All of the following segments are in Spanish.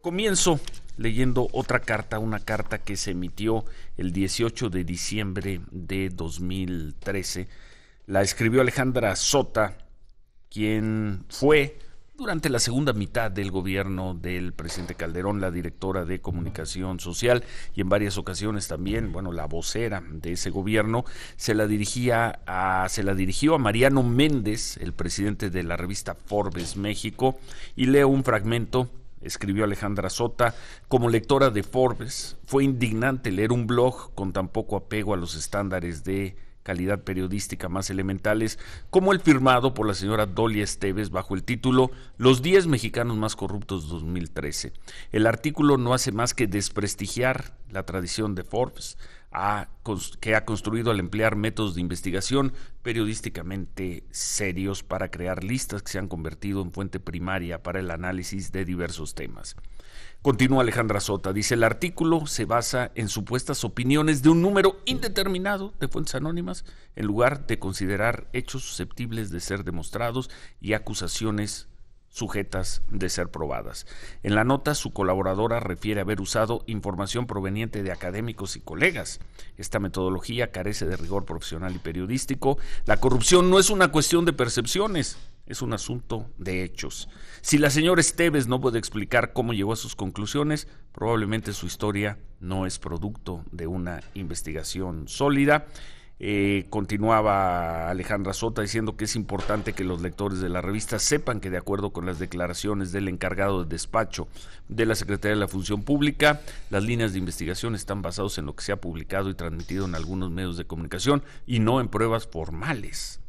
Comienzo leyendo otra carta, una carta que se emitió el 18 de diciembre de 2013. La escribió Alejandra Sota, quien fue durante la segunda mitad del gobierno del presidente Calderón, la directora de comunicación social y en varias ocasiones también, bueno, la vocera de ese gobierno, se la dirigía a, se la dirigió a Mariano Méndez, el presidente de la revista Forbes México, y leo un fragmento escribió Alejandra Sota. Como lectora de Forbes, fue indignante leer un blog con tan poco apego a los estándares de calidad periodística más elementales, como el firmado por la señora Dolia Esteves bajo el título Los 10 mexicanos más corruptos 2013. El artículo no hace más que desprestigiar la tradición de Forbes, que ha construido al emplear métodos de investigación periodísticamente serios para crear listas que se han convertido en fuente primaria para el análisis de diversos temas. Continúa Alejandra Sota, dice el artículo se basa en supuestas opiniones de un número indeterminado de fuentes anónimas en lugar de considerar hechos susceptibles de ser demostrados y acusaciones sujetas de ser probadas. En la nota, su colaboradora refiere haber usado información proveniente de académicos y colegas. Esta metodología carece de rigor profesional y periodístico. La corrupción no es una cuestión de percepciones, es un asunto de hechos. Si la señora Esteves no puede explicar cómo llegó a sus conclusiones, probablemente su historia no es producto de una investigación sólida. Eh, continuaba Alejandra Sota diciendo que es importante que los lectores de la revista sepan que de acuerdo con las declaraciones del encargado de despacho de la Secretaría de la Función Pública, las líneas de investigación están basadas en lo que se ha publicado y transmitido en algunos medios de comunicación y no en pruebas formales.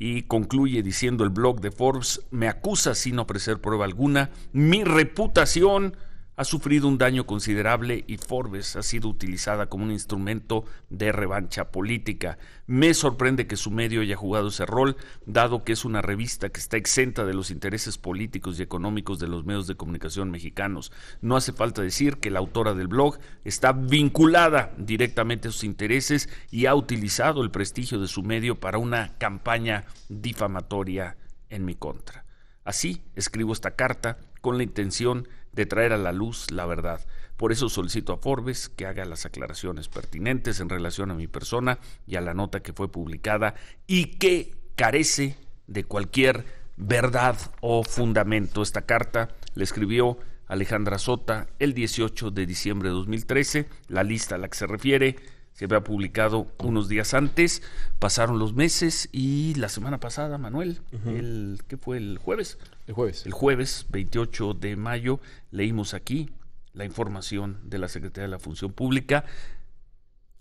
Y concluye diciendo el blog de Forbes, me acusa sin ofrecer prueba alguna, mi reputación ha sufrido un daño considerable y Forbes ha sido utilizada como un instrumento de revancha política. Me sorprende que su medio haya jugado ese rol, dado que es una revista que está exenta de los intereses políticos y económicos de los medios de comunicación mexicanos. No hace falta decir que la autora del blog está vinculada directamente a sus intereses y ha utilizado el prestigio de su medio para una campaña difamatoria en mi contra. Así escribo esta carta con la intención de traer a la luz la verdad. Por eso solicito a Forbes que haga las aclaraciones pertinentes en relación a mi persona y a la nota que fue publicada y que carece de cualquier verdad o fundamento. Esta carta la escribió Alejandra Sota el 18 de diciembre de 2013. La lista a la que se refiere se había publicado unos días antes, pasaron los meses y la semana pasada, Manuel, el, ¿qué fue? El jueves. El jueves. El jueves 28 de mayo leímos aquí la información de la Secretaría de la Función Pública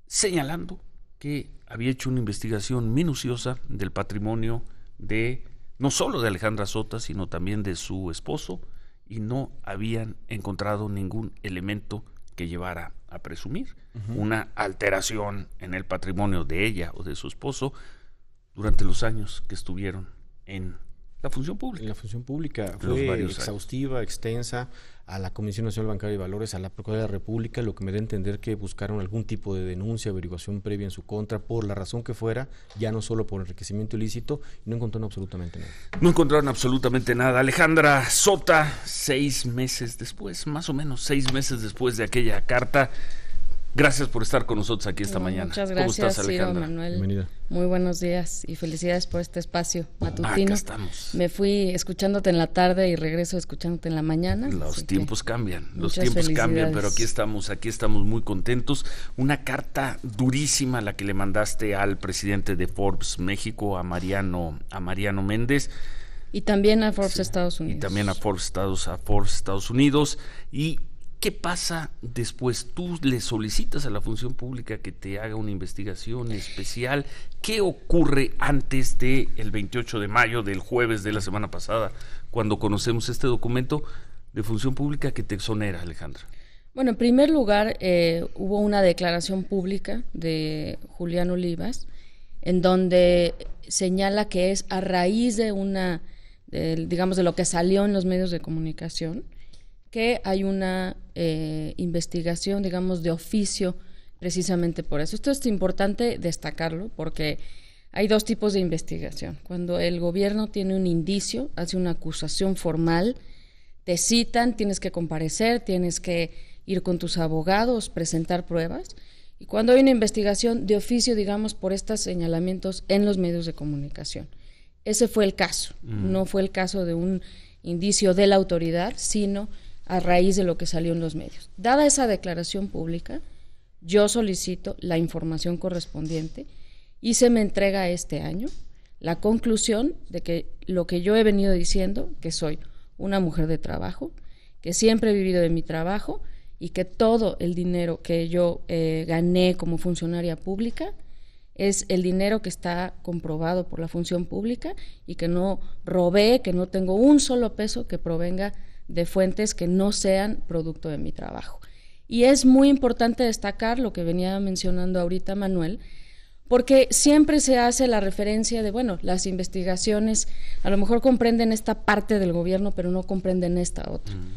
señalando que había hecho una investigación minuciosa del patrimonio de no solo de Alejandra Sota, sino también de su esposo y no habían encontrado ningún elemento que llevara a presumir, una alteración en el patrimonio de ella o de su esposo durante los años que estuvieron en la función pública. La función pública fue exhaustiva, extensa, a la Comisión Nacional Bancaria y Valores, a la Procuraduría de la República, lo que me da a entender que buscaron algún tipo de denuncia, averiguación previa en su contra, por la razón que fuera, ya no solo por enriquecimiento ilícito, y no encontraron absolutamente nada. No encontraron absolutamente nada. Alejandra Sota, seis meses después, más o menos seis meses después de aquella carta, Gracias por estar con nosotros aquí esta mañana. Muchas gracias, ¿Cómo estás, Manuel. Muy buenos días y felicidades por este espacio matutino. acá estamos. Me fui escuchándote en la tarde y regreso escuchándote en la mañana. Los tiempos cambian, los tiempos cambian, pero aquí estamos, aquí estamos muy contentos. Una carta durísima la que le mandaste al presidente de Forbes México, a Mariano, a Mariano Méndez. Y también a Forbes Estados Unidos. Y también a Forbes Estados, a Forbes Estados Unidos. Y ¿Qué pasa después? Tú le solicitas a la función pública que te haga una investigación especial. ¿Qué ocurre antes del el 28 de mayo, del jueves de la semana pasada, cuando conocemos este documento de función pública que te exonera, Alejandra? Bueno, en primer lugar, eh, hubo una declaración pública de Julián Olivas, en donde señala que es a raíz de una, digamos, de lo que salió en los medios de comunicación, que hay una eh, investigación, digamos, de oficio precisamente por eso. Esto es importante destacarlo porque hay dos tipos de investigación. Cuando el gobierno tiene un indicio, hace una acusación formal, te citan, tienes que comparecer, tienes que ir con tus abogados, presentar pruebas. Y cuando hay una investigación de oficio, digamos, por estos señalamientos en los medios de comunicación. Ese fue el caso, mm. no fue el caso de un indicio de la autoridad, sino a raíz de lo que salió en los medios. Dada esa declaración pública, yo solicito la información correspondiente y se me entrega este año la conclusión de que lo que yo he venido diciendo, que soy una mujer de trabajo, que siempre he vivido de mi trabajo y que todo el dinero que yo eh, gané como funcionaria pública es el dinero que está comprobado por la función pública y que no robé, que no tengo un solo peso que provenga de fuentes que no sean producto de mi trabajo. Y es muy importante destacar lo que venía mencionando ahorita Manuel, porque siempre se hace la referencia de, bueno, las investigaciones a lo mejor comprenden esta parte del gobierno, pero no comprenden esta otra. Mm.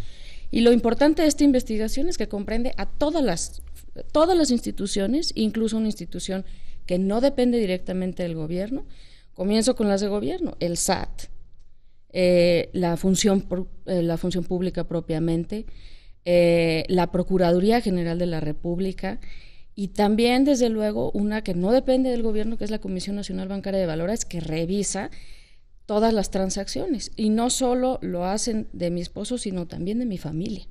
Y lo importante de esta investigación es que comprende a todas las, todas las instituciones, incluso una institución que no depende directamente del gobierno. Comienzo con las de gobierno, el SAT, eh, la, función, eh, la función pública propiamente, eh, la Procuraduría General de la República y también, desde luego, una que no depende del gobierno, que es la Comisión Nacional Bancaria de Valores, que revisa todas las transacciones. Y no solo lo hacen de mi esposo, sino también de mi familia.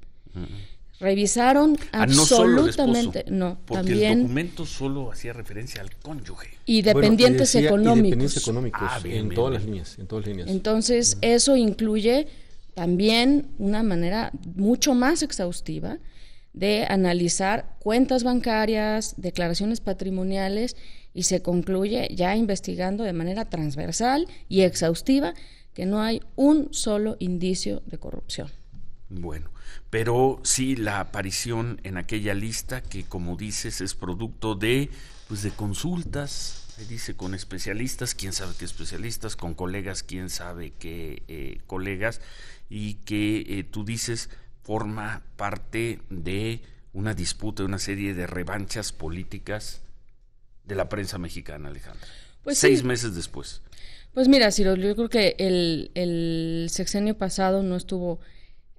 Revisaron ah, absolutamente, no, porque también el documento solo hacía referencia al cónyuge y dependientes económicos, dependientes económicos ah, en todas las líneas, Entonces eso incluye también una manera mucho más exhaustiva de analizar cuentas bancarias, declaraciones patrimoniales y se concluye ya investigando de manera transversal y exhaustiva que no hay un solo indicio de corrupción. Bueno, pero sí la aparición en aquella lista que como dices es producto de pues de consultas, dice con especialistas, quién sabe qué especialistas, con colegas, quién sabe qué eh, colegas, y que eh, tú dices forma parte de una disputa, de una serie de revanchas políticas de la prensa mexicana, Alejandra. Pues Seis meses después. Pues mira, Ciro, yo creo que el, el sexenio pasado no estuvo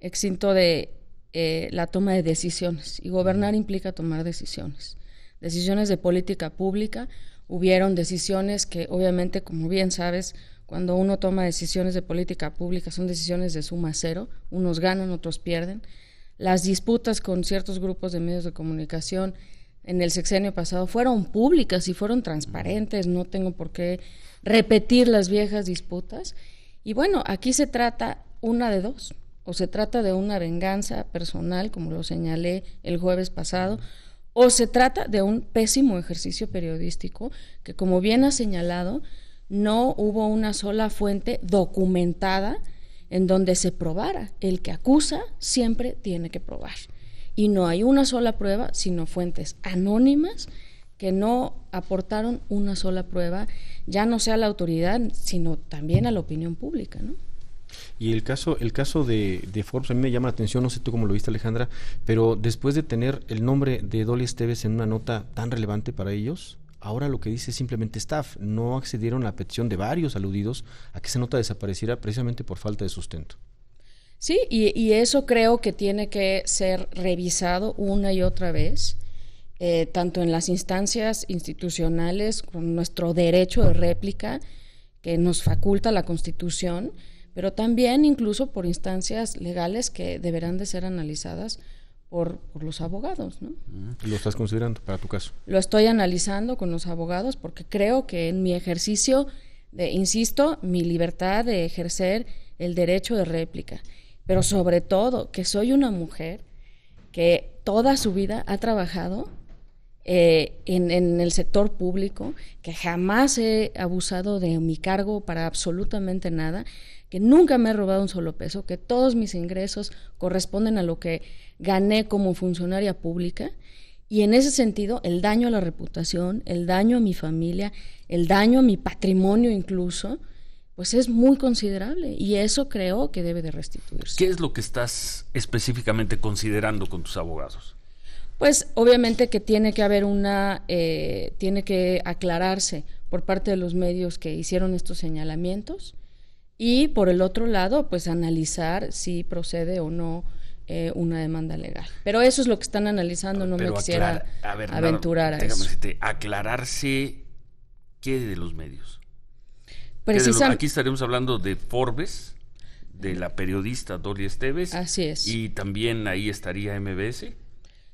exinto de eh, la toma de decisiones. Y gobernar implica tomar decisiones. Decisiones de política pública. Hubieron decisiones que, obviamente, como bien sabes, cuando uno toma decisiones de política pública son decisiones de suma cero. Unos ganan, otros pierden. Las disputas con ciertos grupos de medios de comunicación en el sexenio pasado fueron públicas y fueron transparentes. No tengo por qué repetir las viejas disputas. Y bueno, aquí se trata una de dos o se trata de una venganza personal, como lo señalé el jueves pasado, o se trata de un pésimo ejercicio periodístico que, como bien ha señalado, no hubo una sola fuente documentada en donde se probara. El que acusa siempre tiene que probar. Y no hay una sola prueba, sino fuentes anónimas que no aportaron una sola prueba, ya no sea a la autoridad, sino también a la opinión pública, ¿no? Y el caso, el caso de, Forbes a mí me llama la atención, no sé tú cómo lo viste Alejandra, pero después de tener el nombre de Dolly Esteves en una nota tan relevante para ellos, ahora lo que dice es simplemente staff, no accedieron a la petición de varios aludidos a que esa nota desapareciera precisamente por falta de sustento. Sí, y, eso creo que tiene que ser revisado una y otra vez. Eh, tanto en las instancias institucionales, con nuestro derecho de réplica que nos faculta la Constitución, pero también incluso por instancias legales que deberán de ser analizadas por, los abogados. ¿no? ¿Lo estás considerando para tu caso? Lo estoy analizando con los abogados porque creo que en mi ejercicio, de, insisto, mi libertad de ejercer el derecho de réplica, pero sobre todo que soy una mujer que toda su vida ha trabajado eh, en, en, el sector público, que jamás he abusado de mi cargo para absolutamente nada, que nunca me he robado un solo peso, que todos mis ingresos corresponden a lo que gané como funcionaria pública. Y en ese sentido, el daño a la reputación, el daño a mi familia, el daño a mi patrimonio incluso, pues es muy considerable y eso creo que debe de restituirse. ¿Qué es lo que estás específicamente considerando con tus abogados? pues obviamente que tiene que haber una, eh, tiene que aclararse por parte de los medios que hicieron estos señalamientos y por el otro lado, pues analizar si procede o no eh, una demanda legal. Pero eso es lo que están analizando, no me quisiera aventurar a eso. aclararse qué de los medios. aquí estaremos hablando de Forbes, de la periodista Dolly Esteves. Así es. Y también ahí estaría MBS.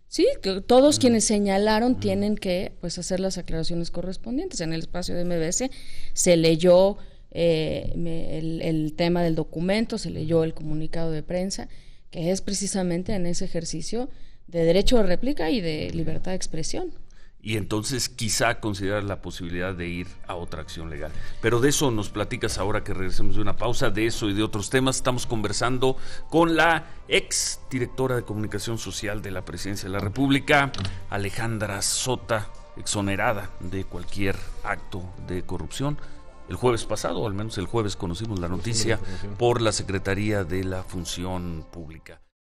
Sí, todos quienes señalaron tienen que pues hacer las aclaraciones correspondientes. En el espacio de MBS se leyó eh, el, el, tema del documento, se leyó el comunicado de prensa, que es precisamente en ese ejercicio de derecho de réplica y de libertad de expresión y entonces quizá considerar la posibilidad de ir a otra acción legal. Pero de eso nos platicas ahora que regresemos de una pausa, de eso y de otros temas. Estamos conversando con la ex directora de comunicación social de la Presidencia de la República, Alejandra Sota, exonerada de cualquier acto de corrupción. El jueves pasado, al menos el jueves, conocimos la noticia por la Secretaría de la Función Pública.